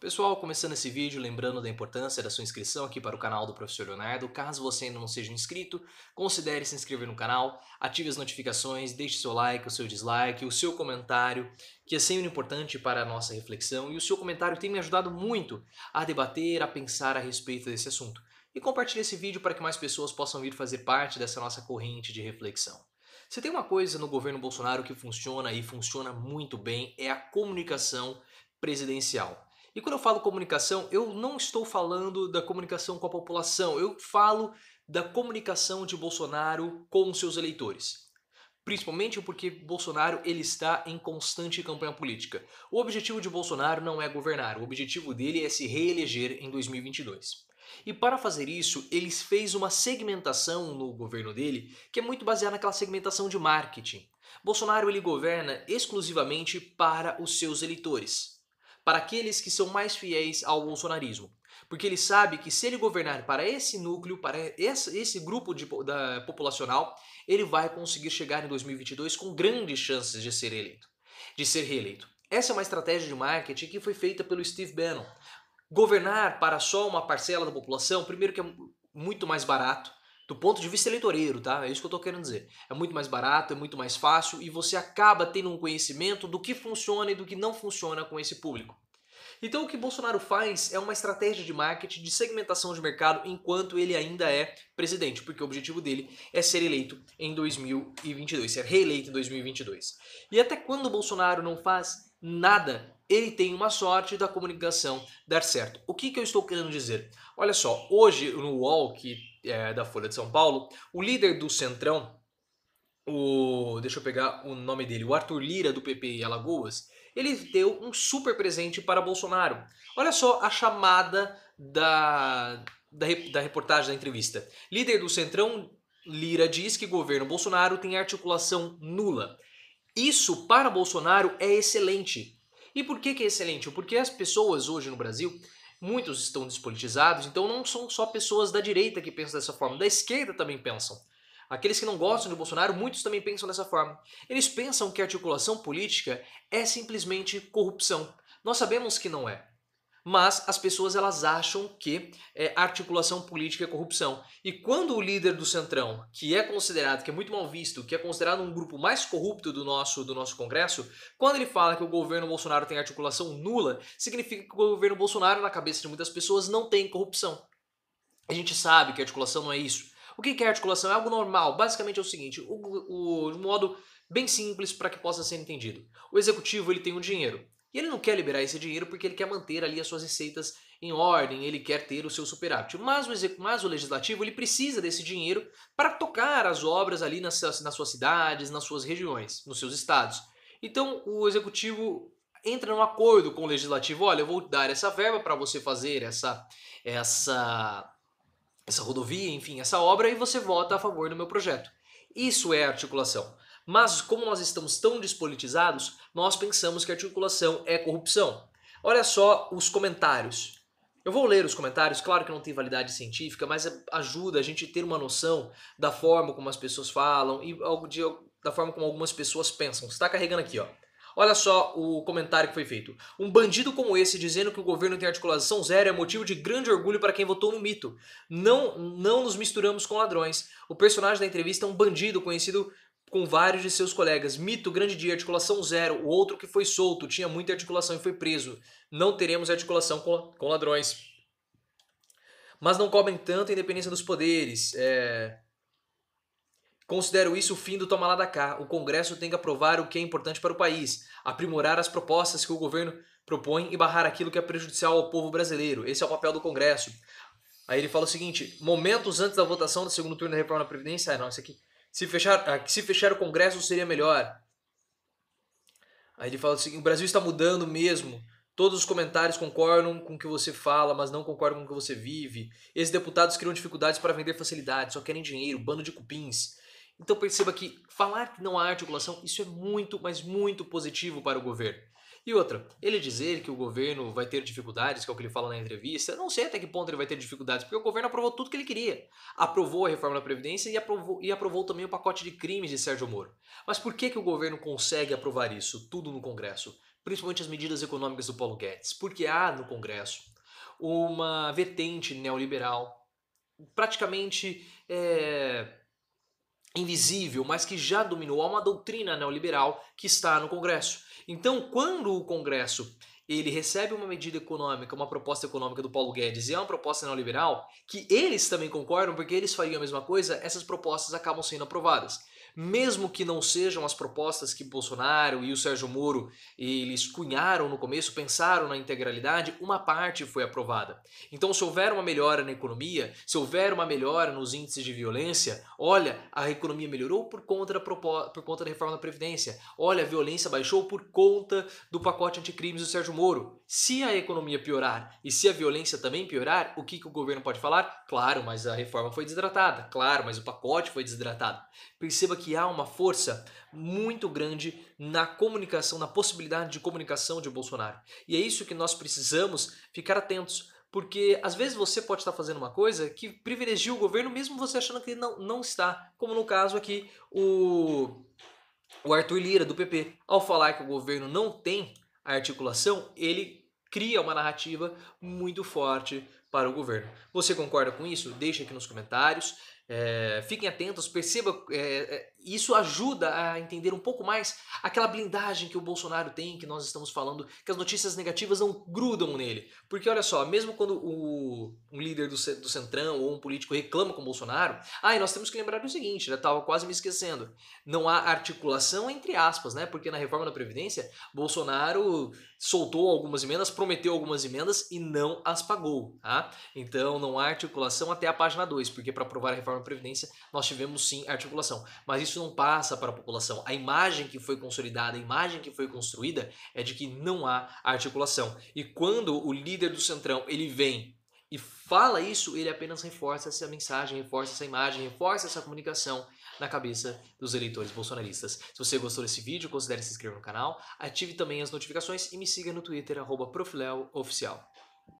Pessoal, começando esse vídeo, lembrando da importância da sua inscrição aqui para o canal do Professor Leonardo. Caso você ainda não seja inscrito, considere se inscrever no canal, ative as notificações, deixe seu like, o seu dislike, o seu comentário, que é sempre importante para a nossa reflexão. E o seu comentário tem me ajudado muito a debater, a pensar a respeito desse assunto. E compartilhe esse vídeo para que mais pessoas possam vir fazer parte dessa nossa corrente de reflexão. Se tem uma coisa no governo Bolsonaro que funciona e funciona muito bem é a comunicação presidencial. E quando eu falo comunicação, eu não estou falando da comunicação com a população, eu falo da comunicação de Bolsonaro com seus eleitores. Principalmente porque Bolsonaro ele está em constante campanha política. O objetivo de Bolsonaro não é governar, o objetivo dele é se reeleger em 2022. E para fazer isso, ele fez uma segmentação no governo dele que é muito baseada naquela segmentação de marketing. Bolsonaro ele governa exclusivamente para os seus eleitores para aqueles que são mais fiéis ao bolsonarismo. Porque ele sabe que se ele governar para esse núcleo, para esse, grupo de, da, populacional, ele vai conseguir chegar em 2022 com grandes chances de ser eleito, de ser reeleito. Essa é uma estratégia de marketing que foi feita pelo Steve Bannon. Governar para só uma parcela da população, primeiro que é muito mais barato, do ponto de vista eleitoreiro, tá? É isso que eu tô querendo dizer. É muito mais barato, é muito mais fácil e você acaba tendo um conhecimento do que funciona e do que não funciona com esse público. Então o que Bolsonaro faz é uma estratégia de marketing, de segmentação de mercado enquanto ele ainda é presidente, porque o objetivo dele é ser eleito em 2022, ser reeleito em 2022. E até quando o Bolsonaro não faz nada, ele tem uma sorte da comunicação dar certo. O que, que eu estou querendo dizer? Olha só, hoje no UOL, que é, da Folha de São Paulo, o líder do Centrão, o, deixa eu pegar o nome dele, o Arthur Lira do PP e Alagoas, ele deu um super presente para Bolsonaro. Olha só a chamada da, da, da reportagem da entrevista. Líder do Centrão, Lira diz que governo Bolsonaro tem articulação nula. Isso para Bolsonaro é excelente. E por que, que é excelente? Porque as pessoas hoje no Brasil muitos estão despolitizados, então não são só pessoas da direita que pensam dessa forma, da esquerda também pensam. Aqueles que não gostam de Bolsonaro, muitos também pensam dessa forma. Eles pensam que a articulação política é simplesmente corrupção. Nós sabemos que não é mas as pessoas elas acham que é, articulação política é corrupção. E quando o líder do Centrão, que é considerado, que é muito mal visto, que é considerado um grupo mais corrupto do nosso, do nosso Congresso, quando ele fala que o governo Bolsonaro tem articulação nula, significa que o governo Bolsonaro, na cabeça de muitas pessoas, não tem corrupção. A gente sabe que articulação não é isso. O que é articulação? É algo normal. Basicamente é o seguinte, o, o, modo bem simples para que possa ser entendido. O executivo ele tem um dinheiro. E ele não quer liberar esse dinheiro porque ele quer manter ali as suas receitas em ordem, ele quer ter o seu superávit. Mas o, mas o legislativo ele precisa desse dinheiro para tocar as obras ali nas, nas suas cidades, nas suas regiões, nos seus estados. Então o executivo entra num acordo com o legislativo, olha, eu vou dar essa verba para você fazer essa essa essa rodovia, enfim, essa obra e você vota a favor do meu projeto. Isso é articulação. Mas como nós estamos tão despolitizados, nós pensamos que articulação é corrupção. Olha só os comentários. Eu vou ler os comentários, claro que não tem validade científica, mas é, ajuda a gente a ter uma noção da forma como as pessoas falam e da forma como algumas pessoas pensam. Você está carregando aqui, ó. Olha só o comentário que foi feito. Um bandido como esse dizendo que o governo tem articulação zero é motivo de grande orgulho para quem votou no mito. Não, não nos misturamos com ladrões. O personagem da entrevista é um bandido conhecido com vários de seus colegas. Mito, grande dia, articulação zero. O outro que foi solto, tinha muita articulação e foi preso. Não teremos articulação com, com ladrões. Mas não cobrem tanto a independência dos poderes. É... Considero isso o fim do toma lá da cá. O Congresso tem que aprovar o que é importante para o país, aprimorar as propostas que o governo propõe e barrar aquilo que é prejudicial ao povo brasileiro. Esse é o papel do Congresso. Aí ele fala o seguinte: momentos antes da votação do segundo turno da reforma da Previdência. Ah, não, isso aqui. Se fechar, ah, se fechar o Congresso seria melhor. Aí ele fala assim: o Brasil está mudando mesmo. Todos os comentários concordam com o que você fala, mas não concordam com o que você vive. Esses deputados criam dificuldades para vender facilidades, só querem dinheiro, bando de cupins. Então perceba que falar que não há articulação, isso é muito, mas muito positivo para o governo. E outra, ele dizer que o governo vai ter dificuldades, que é o que ele fala na entrevista, não sei até que ponto ele vai ter dificuldades, porque o governo aprovou tudo que ele queria. Aprovou a reforma da Previdência e aprovou, e aprovou também o pacote de crimes de Sérgio Moro. Mas por que, que o governo consegue aprovar isso tudo no Congresso? Principalmente as medidas econômicas do Paulo Guedes, porque há no Congresso uma vertente neoliberal praticamente. É invisível, mas que já dominou. Há uma doutrina neoliberal que está no Congresso. Então, quando o Congresso ele recebe uma medida econômica, uma proposta econômica do Paulo Guedes e é uma proposta neoliberal, que eles também concordam, porque eles fariam a mesma coisa, essas propostas acabam sendo aprovadas mesmo que não sejam as propostas que Bolsonaro e o Sérgio Moro eles cunharam no começo, pensaram na integralidade, uma parte foi aprovada. Então, se houver uma melhora na economia, se houver uma melhora nos índices de violência, olha, a economia melhorou por conta da, por conta da reforma da Previdência, olha, a violência baixou por conta do pacote anticrimes do Sérgio Moro. Se a economia piorar e se a violência também piorar, o que, que o governo pode falar? Claro, mas a reforma foi desidratada. Claro, mas o pacote foi desidratado. Perceba que que há uma força muito grande na comunicação, na possibilidade de comunicação de Bolsonaro. E é isso que nós precisamos ficar atentos, porque às vezes você pode estar fazendo uma coisa que privilegia o governo, mesmo você achando que não, não está, como no caso aqui o, o Arthur Lira, do PP. Ao falar que o governo não tem a articulação, ele cria uma narrativa muito forte para o governo. Você concorda com isso? Deixa aqui nos comentários. É, fiquem atentos, perceba, é, é, isso ajuda a entender um pouco mais aquela blindagem que o Bolsonaro tem, que nós estamos falando, que as notícias negativas não grudam nele. Porque olha só, mesmo quando o, um líder do, do Centrão ou um político reclama com o Bolsonaro, ah, e nós temos que lembrar do seguinte, já estava quase me esquecendo, não há articulação entre aspas, né? Porque na reforma da Previdência, Bolsonaro soltou algumas emendas, prometeu algumas emendas e não as pagou, tá? Então não há articulação até a página 2, porque para aprovar a reforma reforma da Previdência, nós tivemos sim articulação. Mas isso não passa para a população. A imagem que foi consolidada, a imagem que foi construída é de que não há articulação. E quando o líder do Centrão ele vem e fala isso, ele apenas reforça essa mensagem, reforça essa imagem, reforça essa comunicação na cabeça dos eleitores bolsonaristas. Se você gostou desse vídeo, considere se inscrever no canal, ative também as notificações e me siga no Twitter, arroba